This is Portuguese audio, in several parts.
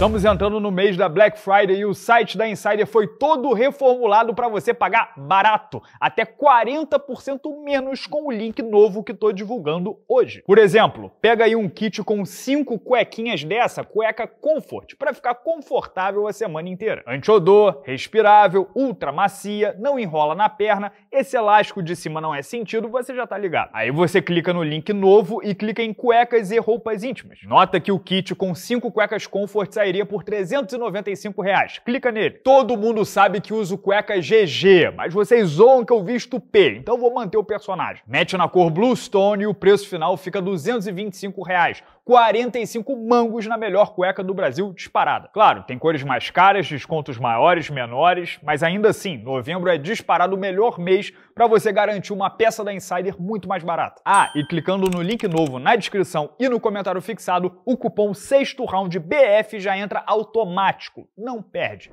Estamos entrando no mês da Black Friday e o site da Insider foi todo reformulado para você pagar barato, até 40% menos com o link novo que estou divulgando hoje. Por exemplo, pega aí um kit com cinco cuequinhas dessa, cueca Comfort, para ficar confortável a semana inteira. Antiodor, respirável, ultra macia, não enrola na perna, esse elástico de cima não é sentido, você já tá ligado. Aí você clica no link novo e clica em cuecas e roupas íntimas. Nota que o kit com cinco cuecas Comfort aí sairia por 395 reais. Clica nele. Todo mundo sabe que uso cueca GG, mas vocês zoam que eu visto P, então vou manter o personagem. Mete na cor Bluestone e o preço final fica 225 reais 45 mangos na melhor cueca do Brasil disparada. Claro, tem cores mais caras, descontos maiores, menores, mas ainda assim, novembro é disparado o melhor mês para você garantir uma peça da Insider muito mais barata. Ah, e clicando no link novo na descrição e no comentário fixado, o cupom sexto round BF já entra automático. Não perde.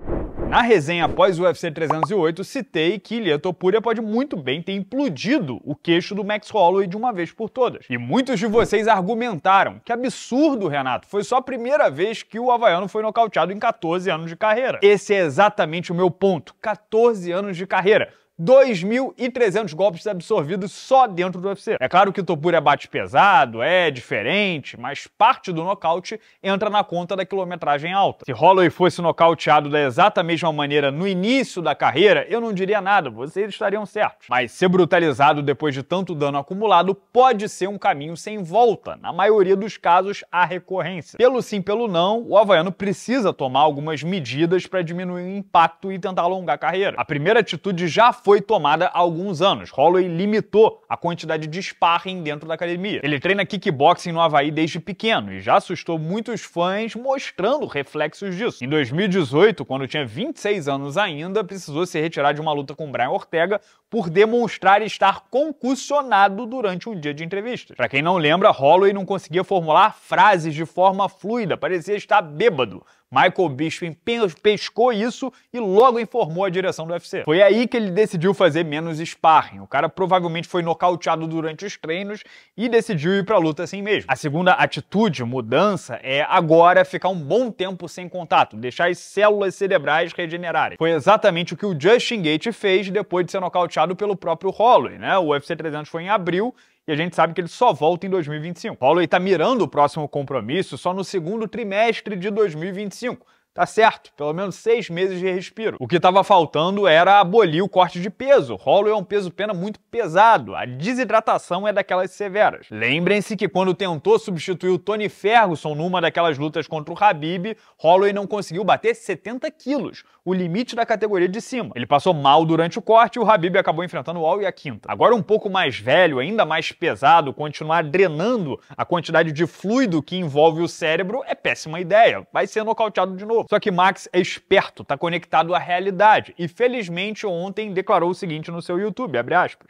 Na resenha após o UFC 308, citei que Ilia Topuria pode muito bem ter implodido o queixo do Max Holloway de uma vez por todas. E muitos de vocês argumentaram que absurdo, Renato, foi só a primeira vez que o havaiano foi nocauteado em 14 anos de carreira. Esse é exatamente o meu ponto: 14 anos de carreira. 2.300 golpes absorvidos só dentro do UFC. É claro que o Topura é bate pesado, é diferente, mas parte do nocaute entra na conta da quilometragem alta. Se Holloway fosse nocauteado da exata mesma maneira no início da carreira, eu não diria nada, vocês estariam certos. Mas ser brutalizado depois de tanto dano acumulado pode ser um caminho sem volta, na maioria dos casos, a recorrência. Pelo sim, pelo não, o havaiano precisa tomar algumas medidas para diminuir o impacto e tentar alongar a carreira. A primeira atitude já foi foi tomada há alguns anos. Holloway limitou a quantidade de sparring dentro da academia. Ele treina kickboxing no Havaí desde pequeno e já assustou muitos fãs mostrando reflexos disso. Em 2018, quando tinha 26 anos ainda, precisou se retirar de uma luta com Brian Ortega por demonstrar estar concussionado durante um dia de entrevistas. Para quem não lembra, Holloway não conseguia formular frases de forma fluida, parecia estar bêbado Michael Bisping pescou isso e logo informou a direção do UFC. Foi aí que ele decidiu fazer menos sparring. O cara provavelmente foi nocauteado durante os treinos e decidiu ir pra luta assim mesmo. A segunda atitude, mudança, é agora ficar um bom tempo sem contato, deixar as células cerebrais regenerarem. Foi exatamente o que o Justin Gate fez depois de ser nocauteado pelo próprio Holloway, né? O UFC 300 foi em abril e a gente sabe que ele só volta em 2025. Paulo está mirando o próximo compromisso só no segundo trimestre de 2025. Tá certo, pelo menos seis meses de respiro. O que estava faltando era abolir o corte de peso. Holloway é um peso-pena muito pesado. A desidratação é daquelas severas. Lembrem-se que quando tentou substituir o Tony Ferguson numa daquelas lutas contra o Habib, Holloway não conseguiu bater 70 quilos, o limite da categoria de cima. Ele passou mal durante o corte e o Habib acabou enfrentando o Al e a quinta. Agora um pouco mais velho, ainda mais pesado, continuar drenando a quantidade de fluido que envolve o cérebro é péssima ideia. Vai ser nocauteado de novo. Só que Max é esperto, tá conectado à realidade e felizmente ontem declarou o seguinte no seu YouTube,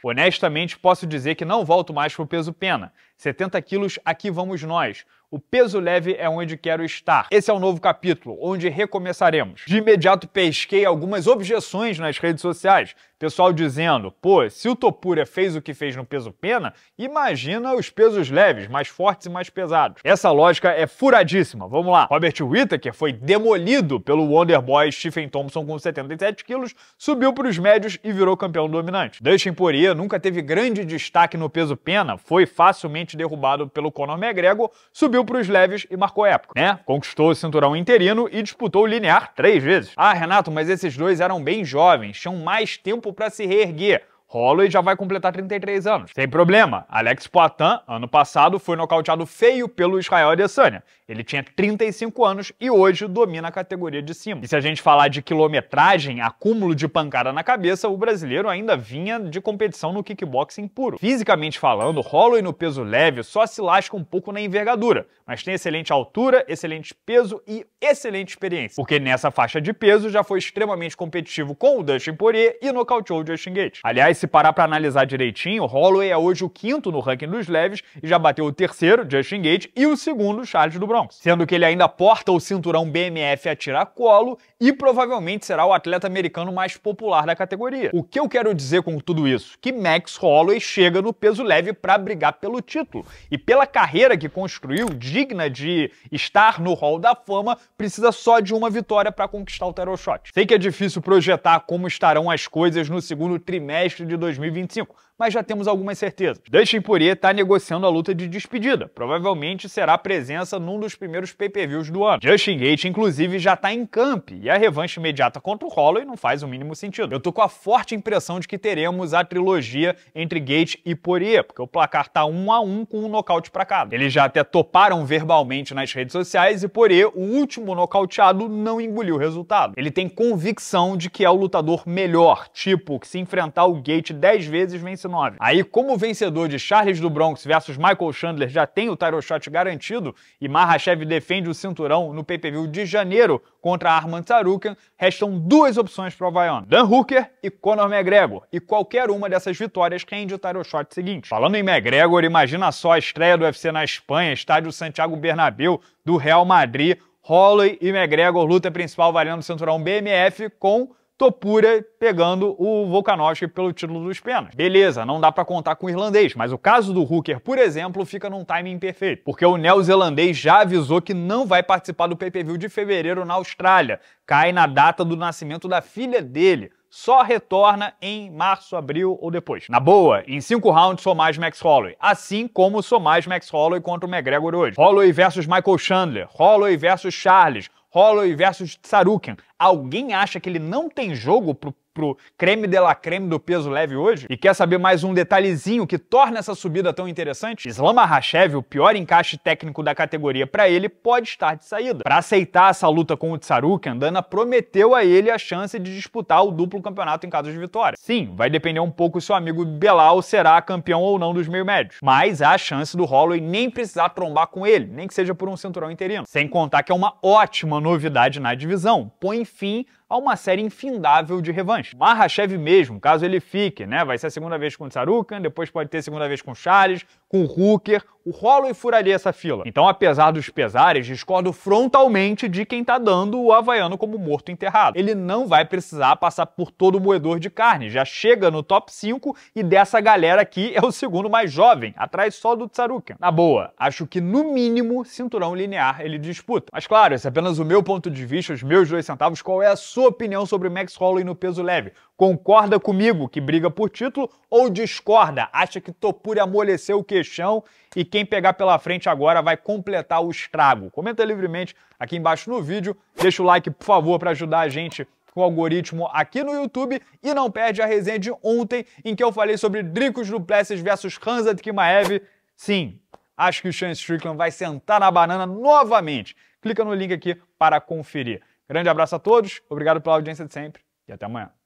Honestamente posso dizer que não volto mais pro peso pena. 70 quilos, aqui vamos nós. O peso leve é onde quero estar. Esse é o novo capítulo, onde recomeçaremos. De imediato pesquei algumas objeções nas redes sociais. Pessoal dizendo, pô, se o Topura fez o que fez no peso pena, imagina os pesos leves, mais fortes e mais pesados. Essa lógica é furadíssima. Vamos lá. Robert Whittaker foi demolido pelo Wonderboy Stephen Thompson com 77 quilos, subiu para os médios e virou campeão dominante. Dustin Poirier nunca teve grande destaque no peso pena, foi facilmente derrubado pelo Conor McGregor, subiu subiu para os leves e marcou época, né? Conquistou o cinturão interino e disputou o linear três vezes. Ah, Renato, mas esses dois eram bem jovens, tinham mais tempo para se reerguer. Holloway já vai completar 33 anos. Sem problema, Alex Poitin, ano passado, foi nocauteado feio pelo Israel Adesanya. Ele tinha 35 anos e hoje domina a categoria de cima. E se a gente falar de quilometragem, acúmulo de pancada na cabeça, o brasileiro ainda vinha de competição no kickboxing puro. Fisicamente falando, Holloway no peso leve só se lasca um pouco na envergadura, mas tem excelente altura, excelente peso e excelente experiência. Porque nessa faixa de peso já foi extremamente competitivo com o Dustin Poirier e nocauteou o Justin Gates. Aliás, se parar para analisar direitinho, Holloway é hoje o quinto no ranking dos leves e já bateu o terceiro, Justin Gate, e o segundo, Charles do Bronx. Sendo que ele ainda porta o cinturão BMF a tiracolo e provavelmente será o atleta americano mais popular da categoria. O que eu quero dizer com tudo isso? Que Max Holloway chega no peso leve para brigar pelo título. E pela carreira que construiu, digna de estar no Hall da Fama, precisa só de uma vitória para conquistar o title shot. Sei que é difícil projetar como estarão as coisas no segundo trimestre de 2025, mas já temos algumas certezas. Dustin Poirier está negociando a luta de despedida, provavelmente será a presença num dos primeiros pay-per-views do ano. Justin Gate, inclusive, já está em camp e a revanche imediata contra o Holloway não faz o mínimo sentido. Eu tô com a forte impressão de que teremos a trilogia entre Gate e Poirier, porque o placar tá um a um com um nocaute para cada. Eles já até toparam verbalmente nas redes sociais e Poirier, o último nocauteado, não engoliu o resultado. Ele tem convicção de que é o lutador melhor, tipo, que se enfrentar o Gate Tate 10 vezes vence 9. Aí, como o vencedor de Charles do Bronx versus Michael Chandler já tem o title shot garantido e Mahashev defende o cinturão no pay-per-view de janeiro contra Arman Tsarukyan, restam duas opções para o Havaiano. Dan Hooker e Conor McGregor. E qualquer uma dessas vitórias rende o title shot seguinte. Falando em McGregor, imagina só a estreia do UFC na Espanha, estádio Santiago Bernabéu, do Real Madrid, Holloway e McGregor, luta principal valendo o cinturão BMF com Topura pegando o Volkanovski pelo título dos penas. Beleza, não dá para contar com o irlandês, mas o caso do Hooker, por exemplo, fica num timing perfeito, porque o neozelandês já avisou que não vai participar do pay-per-view de fevereiro na Austrália. Cai na data do nascimento da filha dele só retorna em março, abril ou depois. Na boa, em cinco rounds sou mais Max Holloway, assim como sou mais Max Holloway contra o McGregor hoje. Holloway versus Michael Chandler, Holloway versus Charles, Holloway versus Sarukian. Alguém acha que ele não tem jogo pro pro creme de la creme do peso leve hoje? E quer saber mais um detalhezinho que torna essa subida tão interessante? Islam Makhachev, o pior encaixe técnico da categoria para ele, pode estar de saída. Para aceitar essa luta com o Tsaruk, Andana prometeu a ele a chance de disputar o duplo campeonato em caso de vitória. Sim, vai depender um pouco se o amigo Belal será campeão ou não dos meio médios, mas há a chance do Holloway nem precisar trombar com ele, nem que seja por um cinturão interino. Sem contar que é uma ótima novidade na divisão, põe fim a uma série infindável de revanches. Mahashev mesmo, caso ele fique, né? Vai ser a segunda vez com o Tsarukan, depois pode ter a segunda vez com o Charles, com Hooker, o Holloway furaria essa fila. Então, apesar dos pesares, discordo frontalmente de quem tá dando o Havaiano como morto enterrado. Ele não vai precisar passar por todo o moedor de carne, já chega no top 5 e dessa galera aqui é o segundo mais jovem, atrás só do Tsaruken. Na boa, acho que no mínimo cinturão linear ele disputa. Mas claro, esse é apenas o meu ponto de vista, os meus dois centavos, qual é a sua opinião sobre Max Holloway no peso leve? Concorda comigo que briga por título ou discorda? Acha que Topuri amoleceu o que queixão e quem pegar pela frente agora vai completar o estrago. Comenta livremente aqui embaixo no vídeo, deixa o like, por favor, para ajudar a gente com o algoritmo aqui no YouTube e não perde a resenha de ontem em que eu falei sobre Dricos Duplessis versus Hansa Kimaev. Sim, acho que o Sean Strickland vai sentar na banana novamente. Clica no link aqui para conferir. Grande abraço a todos, obrigado pela audiência de sempre e até amanhã.